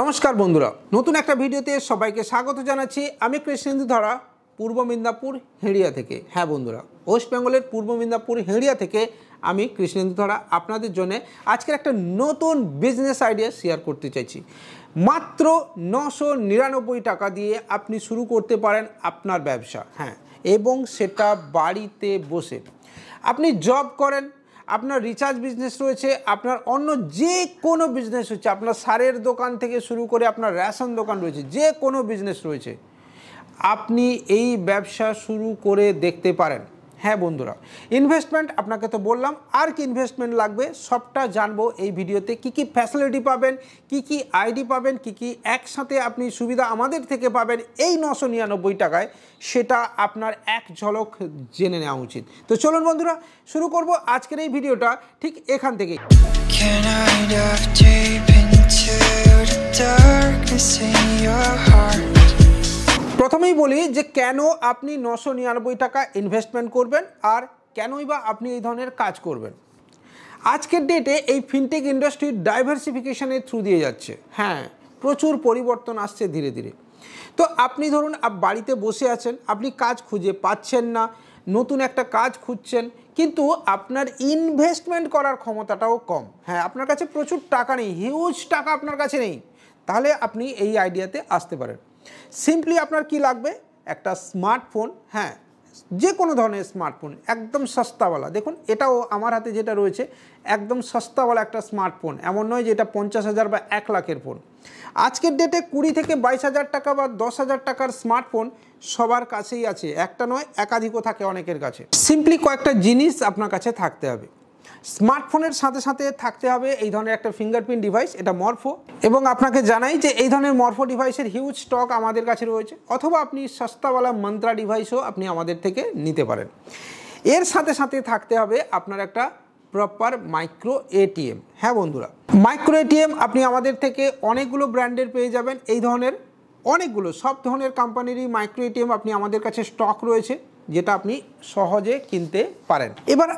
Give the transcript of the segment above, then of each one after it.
নমস্কার বন্ধুরা নতুন একটা ভিডিওতে সবাইকে স্বাগত জানাচ্ছি আমি কৃষ্ণেন্দু ধরা পূর্ব মিদনাপুর হেড়িয়া থেকে হ্যাঁ বন্ধুরা ওয়েস্ট বেঙ্গলের পূর্ব মিদনাপুর হেড়িয়া থেকে আমি কৃষ্ণেন্দু ধরা আপনাদের জন্য আজকের একটা নতুন বিজনেস আইডিয়া শেয়ার করতে চাইছি মাত্র নশো নিরানব্বই টাকা দিয়ে আপনি শুরু করতে পারেন আপনার ব্যবসা হ্যাঁ এবং সেটা বাড়িতে বসে আপনি জব করেন আপনার রিচার্জ বিজনেস রয়েছে আপনার অন্য যে কোনো বিজনেস হচ্ছে আপনার সারের দোকান থেকে শুরু করে আপনার রেশন দোকান রয়েছে যে কোনো বিজনেস রয়েছে আপনি এই ব্যবসা শুরু করে দেখতে পারেন হ্যাঁ বন্ধুরা ইনভেস্টমেন্ট আপনাকে তো বললাম আর কি ইনভেস্টমেন্ট লাগবে সবটা জানবো এই ভিডিওতে কি কি ফ্যাসিলিটি পাবেন কি কি আইডি পাবেন কি কি একসাথে আপনি সুবিধা আমাদের থেকে পাবেন এই নশো নিরানব্বই টাকায় সেটা আপনার এক ঝলক জেনে নেওয়া উচিত তো চলুন বন্ধুরা শুরু করব আজকের এই ভিডিওটা ঠিক এখান থেকেই Can I dive deep into the darkness in প্রথমেই বলি যে কেন আপনি নশো নিরানব্বই টাকা ইনভেস্টমেন্ট করবেন আর কেনই বা আপনি এই ধরনের কাজ করবেন আজকের ডেটে এই ফিনটেক ইন্ডাস্ট্রির ডাইভার্সিফিকেশানের থ্রু দিয়ে যাচ্ছে হ্যাঁ প্রচুর পরিবর্তন আসছে ধীরে ধীরে তো আপনি ধরুন বাড়িতে বসে আছেন আপনি কাজ খুঁজে পাচ্ছেন না নতুন একটা কাজ খুঁজছেন কিন্তু আপনার ইনভেস্টমেন্ট করার ক্ষমতাটাও কম হ্যাঁ আপনার কাছে প্রচুর টাকা নেই হিউজ টাকা আপনার কাছে নেই তাহলে আপনি এই আইডিয়াতে আসতে পারেন সিম্পলি আপনার কি লাগবে একটা স্মার্টফোন হ্যাঁ যে কোনো ধরনের স্মার্টফোন একদম সস্তাওয়ালা দেখুন এটাও আমার হাতে যেটা রয়েছে একদম সস্তাওয়ালা একটা স্মার্টফোন এমন নয় যে এটা পঞ্চাশ হাজার বা এক লাখের ফোন আজকের ডেটে কুড়ি থেকে বাইশ হাজার টাকা বা দশ হাজার টাকার স্মার্টফোন সবার কাছেই আছে একটা নয় একাধিকও থাকে অনেকের কাছে সিম্পলি কয়েকটা জিনিস আপনার কাছে থাকতে হবে স্মার্টফোনের সাথে সাথে থাকতে হবে এই ধরনের একটা ফিঙ্গারপ্রিন্ট ডিভাইস এটা মর্ফো এবং আপনাকে জানাই যে এই ধরনের মর্ফো ডিভাইসের হিউজ স্টক আমাদের কাছে রয়েছে অথবা আপনি সস্তাওয়ালা মন্ত্রা ডিভাইসও আপনি আমাদের থেকে নিতে পারেন এর সাথে সাথে থাকতে হবে আপনার একটা প্রপার মাইক্রো এটিএম হ্যাঁ বন্ধুরা মাইক্রো এটিএম আপনি আমাদের থেকে অনেকগুলো ব্র্যান্ডের পেয়ে যাবেন এই ধরনের অনেকগুলো সব ধরনের কোম্পানিরই মাইক্রো এটিএম আপনি আমাদের কাছে স্টক রয়েছে যেটা আপনি সহজে কিনতে পারেন এবার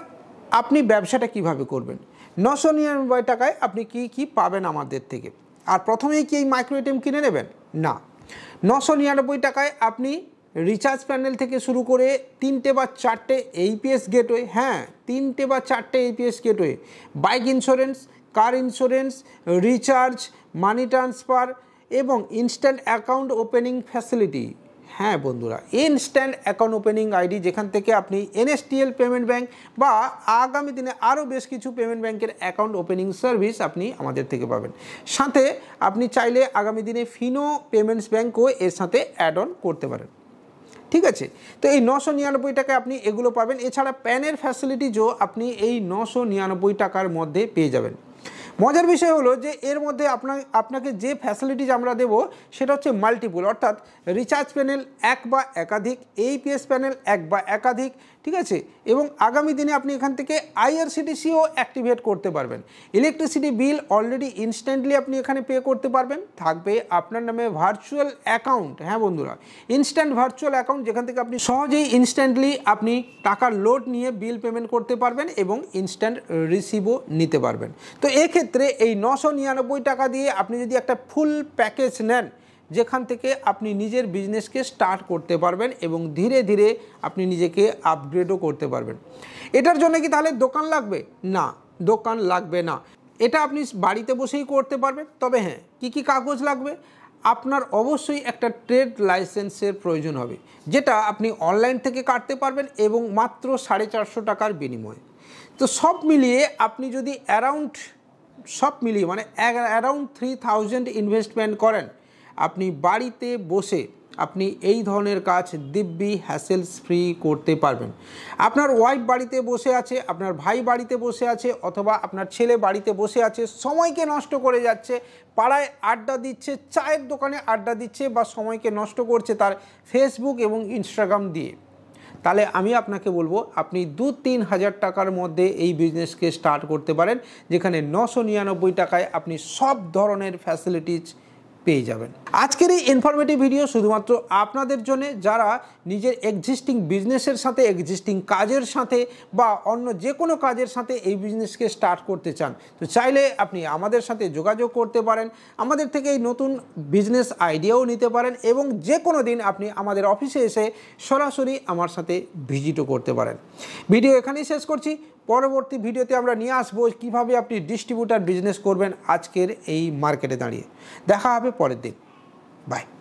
আপনি ব্যবসাটা কিভাবে করবেন নশো নিরানব্বই টাকায় আপনি কি কি পাবেন আমাদের থেকে আর প্রথমেই কি এই মাইক্রো এটিএম কিনে নেবেন না নশো নিরানব্বই টাকায় আপনি রিচার্জ প্যানেল থেকে শুরু করে তিনটে বা চারটে এইপিএস গেটওয়ে হ্যাঁ তিনটে বা চারটে AEPS gateway bike insurance car insurance recharge money transfer এবং ইনস্ট্যান্ট অ্যাকাউন্ট ওপেনিং ফ্যাসিলিটি হ্যাঁ বন্ধুরা ইনস্ট্যান্ট অ্যাকাউন্ট ওপেনিং আইডি যেখান থেকে আপনি এনএসটিএল পেমেন্ট ব্যাঙ্ক বা আগামী দিনে আরও বেশ কিছু পেমেন্ট ব্যাঙ্কের অ্যাকাউন্ট ওপেনিং সার্ভিস আপনি আমাদের থেকে পাবেন সাথে আপনি চাইলে আগামী দিনে ফিনো পেমেন্টস ব্যাঙ্কও এর সাথে অ্যাড অন করতে পারেন ঠিক আছে তো এই নশো নিরানব্বই টাকায় আপনি এগুলো পাবেন এছাড়া প্যানের ফ্যাসিলিটিজও আপনি এই নশো নিরানব্বই টাকার মধ্যে পেয়ে যাবেন মজার বিষয় হলো যে এর মধ্যে আপনার আপনাকে যে ফ্যাসিলিটিজ আমরা দেব সেটা হচ্ছে মাল্টিপুল অর্থাৎ রিচার্জ প্যানেল এক বা একাধিক এইপিএস প্যানেল এক বা একাধিক ঠিক আছে এবং আগামী দিনে আপনি এখান থেকে আইআরসিটিসিও অ্যাক্টিভেট করতে পারবেন ইলেকট্রিসিটি বিল অলরেডি ইনস্ট্যান্টলি আপনি এখানে পে করতে পারবেন থাকবে আপনার নামে ভার্চুয়াল অ্যাকাউন্ট হ্যাঁ বন্ধুরা ইনস্ট্যান্ট ভার্চুয়াল অ্যাকাউন্ট যেখান থেকে আপনি সহজেই ইনস্ট্যান্টলি আপনি টাকার লোড নিয়ে বিল পেমেন্ট করতে পারবেন এবং ইনস্ট্যান্ট রিসিভও নিতে পারবেন তো এক্ষেত্রে সেক্ষেত্রে এই নশো নিরানব্বই টাকা দিয়ে আপনি যদি একটা ফুল প্যাকেজ নেন যেখান থেকে আপনি নিজের বিজনেসকে স্টার্ট করতে পারবেন এবং ধীরে ধীরে আপনি নিজেকে আপগ্রেডও করতে পারবেন এটার জন্য কি তাহলে দোকান লাগবে না দোকান লাগবে না এটা আপনি বাড়িতে বসেই করতে পারবেন তবে হ্যাঁ কি কি কাগজ লাগবে আপনার অবশ্যই একটা ট্রেড লাইসেন্সের প্রয়োজন হবে যেটা আপনি অনলাইন থেকে কাটতে পারবেন এবং মাত্র সাড়ে চারশো টাকার বিনিময়ে তো সব মিলিয়ে আপনি যদি অ্যারাউন্ড সব মিলিয়ে মানে অ্যারাউন্ড থ্রি থাউজেন্ড ইনভেস্টমেন্ট করেন আপনি বাড়িতে বসে আপনি এই ধরনের কাজ দিব্যি হ্যাসেলস ফ্রি করতে পারবেন আপনার ওয়াইফ বাড়িতে বসে আছে আপনার ভাই বাড়িতে বসে আছে অথবা আপনার ছেলে বাড়িতে বসে আছে সময়কে নষ্ট করে যাচ্ছে পাড়ায় আড্ডা দিচ্ছে চায়ের দোকানে আড্ডা দিচ্ছে বা সময়কে নষ্ট করছে তার ফেসবুক এবং ইনস্টাগ্রাম দিয়ে তাহলে আমি আপনাকে বলবো আপনি দু তিন হাজার টাকার মধ্যে এই বিজনেসকে স্টার্ট করতে পারেন যেখানে নশো নিরানব্বই টাকায় আপনি সব ধরনের ফ্যাসিলিটিস পেয়ে যাবেন আজকের এই ইনফরমেটিভ ভিডিও শুধুমাত্র আপনাদের জন্য যারা নিজের এক্সিস্টিং বিজনেসের সাথে এক্সিস্টিং কাজের সাথে বা অন্য যে কোনো কাজের সাথে এই বিজনেসকে স্টার্ট করতে চান তো চাইলে আপনি আমাদের সাথে যোগাযোগ করতে পারেন আমাদের থেকে এই নতুন বিজনেস আইডিয়াও নিতে পারেন এবং যে কোনো দিন আপনি আমাদের অফিসে এসে সরাসরি আমার সাথে ভিজিটও করতে পারেন ভিডিও এখানেই শেষ করছি পরবর্তী ভিডিওতে আমরা নিয়ে আসবো কীভাবে আপনি ডিস্ট্রিবিউটার বিজনেস করবেন আজকের এই মার্কেটে দাঁড়িয়ে দেখা হবে por el Bye.